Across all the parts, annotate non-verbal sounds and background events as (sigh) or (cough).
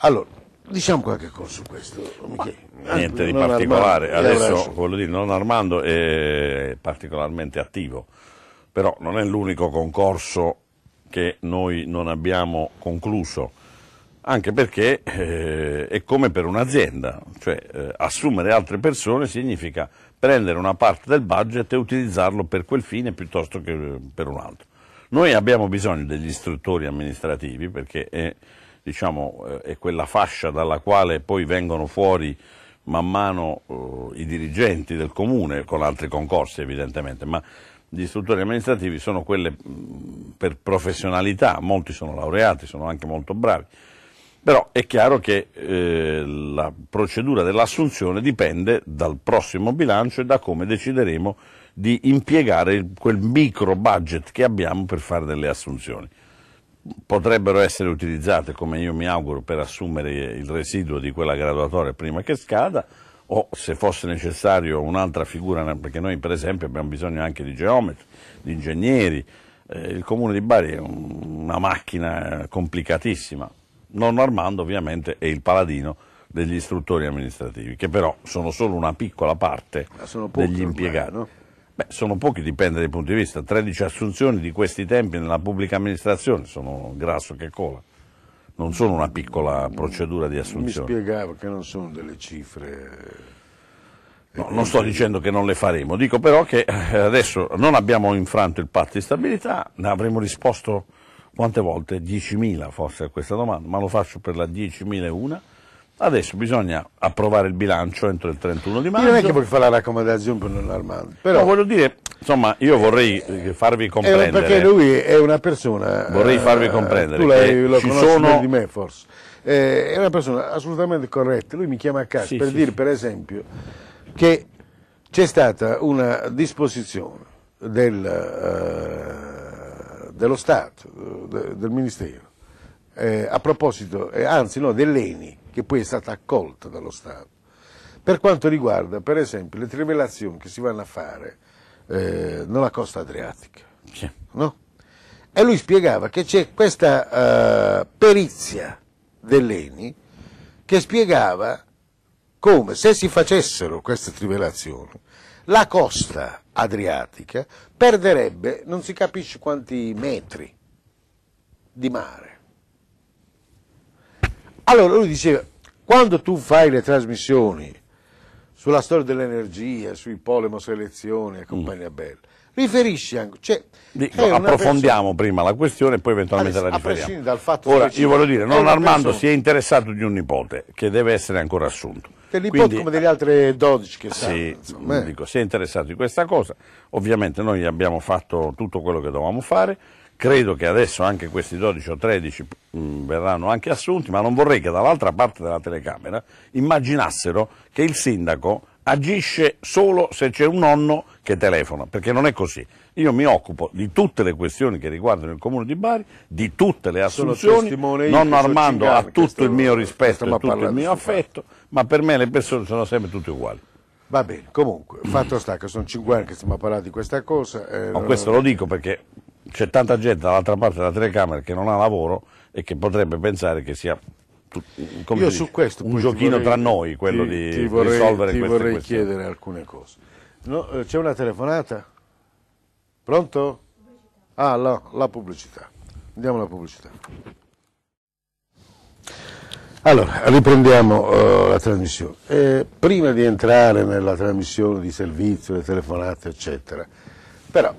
Allora, diciamo qualche cosa su questo, Michele. Niente di particolare, Armando. adesso voglio dire, non Armando è particolarmente attivo, però non è l'unico concorso che noi non abbiamo concluso, anche perché eh, è come per un'azienda, cioè eh, assumere altre persone significa prendere una parte del budget e utilizzarlo per quel fine piuttosto che per un altro. Noi abbiamo bisogno degli istruttori amministrativi perché è diciamo, eh, è quella fascia dalla quale poi vengono fuori man mano eh, i dirigenti del comune, con altri concorsi evidentemente, ma gli istruttori amministrativi sono quelle mh, mm, per professionalità, molti sono laureati, sono anche molto bravi, però è chiaro che eh, la procedura dell'assunzione dipende dal prossimo bilancio e da come decideremo di impiegare quel micro budget che abbiamo per fare delle assunzioni potrebbero essere utilizzate, come io mi auguro, per assumere il residuo di quella graduatoria prima che scada, o se fosse necessario un'altra figura, perché noi per esempio abbiamo bisogno anche di geometri, di ingegneri, eh, il comune di Bari è un, una macchina complicatissima, non Armando ovviamente è il paladino degli istruttori amministrativi, che però sono solo una piccola parte degli impiegati. Ormai, no? Beh, sono pochi, dipende dai punti di vista. 13 assunzioni di questi tempi nella pubblica amministrazione sono grasso che cola. Non sono una piccola procedura di assunzione. Mi spiegavo che non sono delle cifre... No, eh, non sto eh, dicendo che non le faremo, dico però che eh, adesso non abbiamo infranto il patto di stabilità, ne avremo risposto quante volte? 10.000 forse a questa domanda, ma lo faccio per la 10.001 Adesso bisogna approvare il bilancio entro il 31 di maggio. Io non è che voglio fare la raccomandazione per non Però no, voglio dire, insomma, io vorrei eh, farvi eh, comprendere. Perché lui è una persona. Vorrei eh, farvi comprendere. Tu l'hai, lo conosci sono... di me forse. Eh, è una persona assolutamente corretta. Lui mi chiama a casa sì, per sì, dire, sì. per esempio, che c'è stata una disposizione del, eh, dello Stato, del Ministero, eh, a proposito, anzi no, dell'ENI che poi è stata accolta dallo Stato. Per quanto riguarda, per esempio, le trivelazioni che si vanno a fare eh, nella costa adriatica, no? e lui spiegava che c'è questa eh, perizia dell'ENI che spiegava come se si facessero queste trivelazioni la costa adriatica perderebbe non si capisce quanti metri di mare. Allora lui diceva, quando tu fai le trasmissioni sulla storia dell'energia, sui poli, selezione e compagnia mm. bella, riferisci anche... Cioè, Dico, approfondiamo persona... prima la questione e poi eventualmente Adesso, la riferiamo. Dal fatto Ora, io voglio dire, non Armando persona... si è interessato di un nipote che deve essere ancora assunto. Che nipote Quindi, come delle altre 12 che sì, stanno. Eh. Dico, si è interessato di questa cosa. Ovviamente noi abbiamo fatto tutto quello che dovevamo fare Credo che adesso anche questi 12 o 13 mh, mm, verranno anche assunti, ma non vorrei che dall'altra parte della telecamera immaginassero che il sindaco agisce solo se c'è un nonno che telefona, perché non è così. Io mi occupo di tutte le questioni che riguardano il Comune di Bari, di tutte le assunzioni, nonno Armando ha tutto il mio rispetto e tutto il mio affetto, ma per me le persone sono sempre tutte uguali. Va bene, comunque, fatto sta che sono 5 anni che stiamo parlando di questa cosa. Eh, no, questo lo dico perché c'è tanta gente dall'altra parte della telecamera che non ha lavoro e che potrebbe pensare che sia come Io su questo, un giochino vorrei, tra noi quello ti, di ti vorrei, risolvere ti queste vorrei questioni. chiedere alcune cose. No, eh, c'è una telefonata? Pronto? Ah, la, la pubblicità. Andiamo alla pubblicità. Allora, riprendiamo uh, la trasmissione. Eh, prima di entrare nella trasmissione di servizio, le telefonate, eccetera, però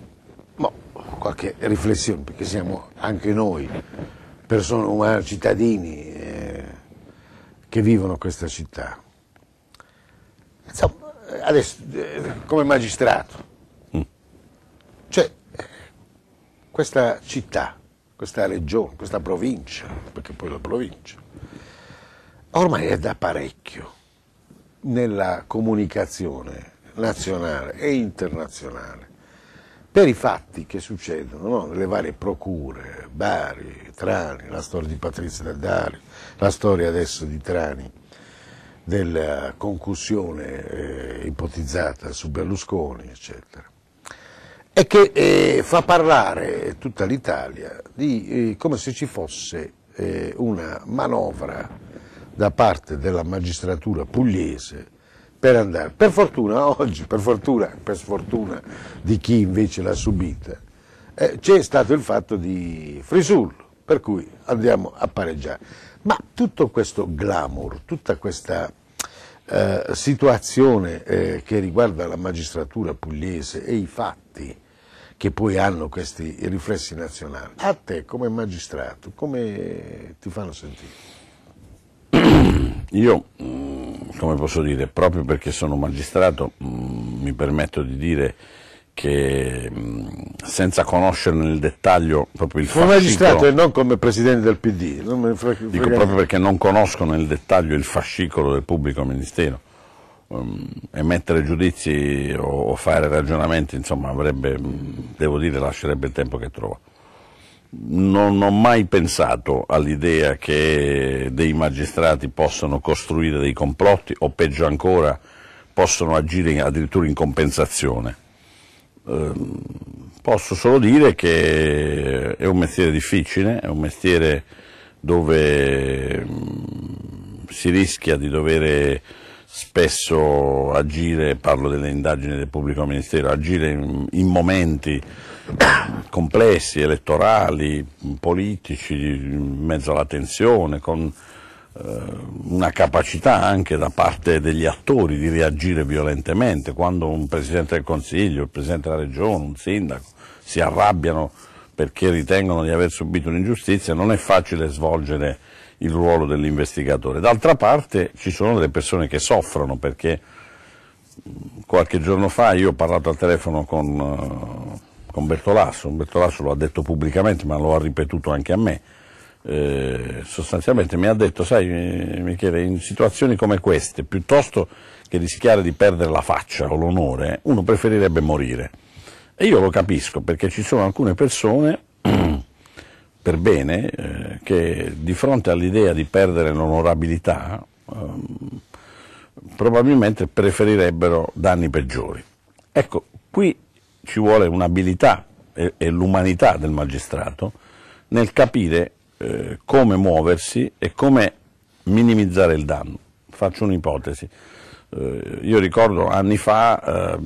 qualche riflessione, perché siamo anche noi, persone umane, cittadini eh, che vivono questa città. Insomma, adesso, eh, come magistrato, mm. cioè, questa città, questa regione, questa provincia, perché poi la provincia, ormai è da parecchio nella comunicazione nazionale e internazionale per i fatti che succedono no? nelle varie procure, Bari, Trani, la storia di Patrizia Daddari, la storia adesso di Trani della concussione eh, ipotizzata su Berlusconi, eccetera, e che eh, fa parlare tutta l'Italia eh, come se ci fosse eh, una manovra da parte della magistratura pugliese per andare. Per fortuna (laughs) oggi, per fortuna, per sfortuna di chi invece l'ha subita, eh, c'è stato il fatto di Frisul, per cui andiamo a pareggiare. Ma tutto questo glamour, tutta questa eh, situazione eh, che riguarda la magistratura pugliese e i fatti che poi hanno questi riflessi nazionali, a te come magistrato, come ti fanno sentire? Io come posso dire, proprio perché sono magistrato, mh, mm, mi permetto di dire che mh, mm, senza conoscere nel dettaglio proprio il come fascicolo... Come magistrato e non come presidente del PD. Non fra... dico proprio perché non conosco nel dettaglio il fascicolo del pubblico ministero. Um, emettere giudizi o, o, fare ragionamenti, insomma, avrebbe, mm, devo dire, lascerebbe il tempo che trovo non ho mai pensato all'idea che dei magistrati possano costruire dei complotti o peggio ancora possono agire addirittura in compensazione. Ehm, posso solo dire che è un mestiere difficile, è un mestiere dove mm, si rischia di dover spesso agire, parlo delle indagini del pubblico ministero, agire in momenti complessi, elettorali, politici, in mezzo alla tensione, con eh, una capacità anche da parte degli attori di reagire violentemente quando un Presidente del Consiglio, il Presidente della Regione, un sindaco si arrabbiano perché ritengono di aver subito un'ingiustizia, non è facile svolgere il ruolo dell'investigatore. D'altra parte ci sono delle persone che soffrono perché mm, qualche giorno fa io ho parlato al telefono con eh, con Bertolasso, Bertolasso lo ha detto pubblicamente ma lo ha ripetuto anche a me, eh, sostanzialmente mi ha detto, sai eh, Michele, in situazioni come queste, piuttosto che rischiare di perdere la faccia o l'onore, uno preferirebbe morire. E io lo capisco perché ci sono alcune persone (clears throat) per bene eh, che di fronte all'idea di perdere l'onorabilità eh, probabilmente preferirebbero danni peggiori. Ecco, qui ci vuole un'abilità e, e l'umanità del magistrato nel capire eh, come muoversi e come minimizzare il danno. Faccio un'ipotesi. Eh, io ricordo anni fa, eh,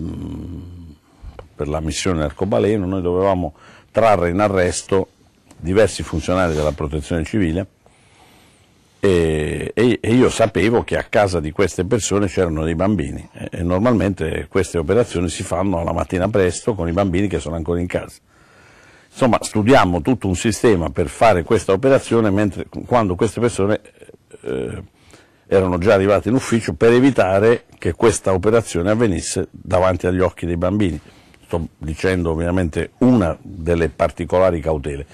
per la missione Arcobaleno, noi dovevamo trarre in arresto diversi funzionari della protezione civile e, e, e, io sapevo che a casa di queste persone c'erano dei bambini e, normalmente queste operazioni si fanno la mattina presto con i bambini che sono ancora in casa. Insomma, studiamo tutto un sistema per fare questa operazione mentre, quando queste persone eh, erano già arrivate in ufficio per evitare che questa operazione avvenisse davanti agli occhi dei bambini. Sto dicendo ovviamente una delle particolari cautele.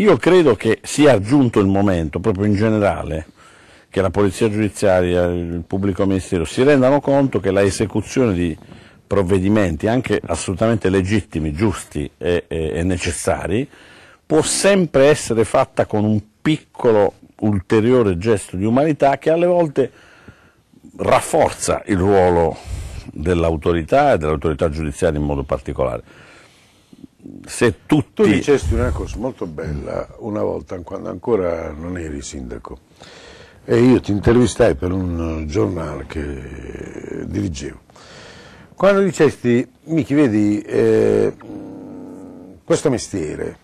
Io credo che sia giunto il momento, proprio in generale, che la Polizia Giudiziaria, il Pubblico Ministero si rendano conto che l'esecuzione di provvedimenti, anche assolutamente legittimi, giusti e, e, e necessari, può sempre essere fatta con un piccolo ulteriore gesto di umanità che alle volte rafforza il ruolo dell'autorità e dell'autorità giudiziaria in modo particolare se tutti... Tu dicesti una cosa molto bella una volta quando ancora non eri sindaco e io ti intervistai per un eh, giornale che eh, dirigevo. Quando dicesti, Michi, vedi, eh, questo mestiere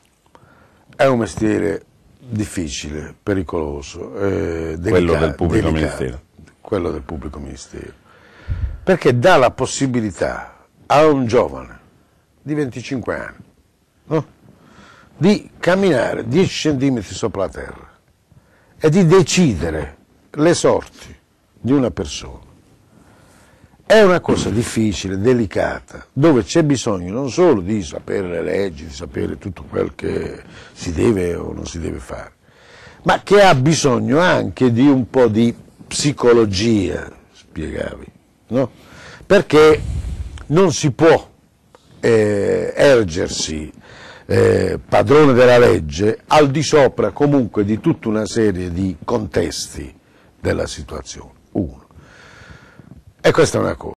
è un mestiere difficile, pericoloso, eh, delicato, quello del pubblico delicato, ministero. Quello del pubblico ministero. Perché dà la possibilità a un giovane di 25 anni no? di camminare 10 cm sopra la terra e di decidere le sorti di una persona. È una cosa difficile, delicata, dove c'è bisogno non solo di sapere le leggi, di sapere tutto quel che si deve o non si deve fare, ma che ha bisogno anche di un po' di psicologia, spiegavi, no? perché non si può eh, ergersi eh, padrone della legge al di sopra comunque di tutta una serie di contesti della situazione. Uno. E questa è una cosa.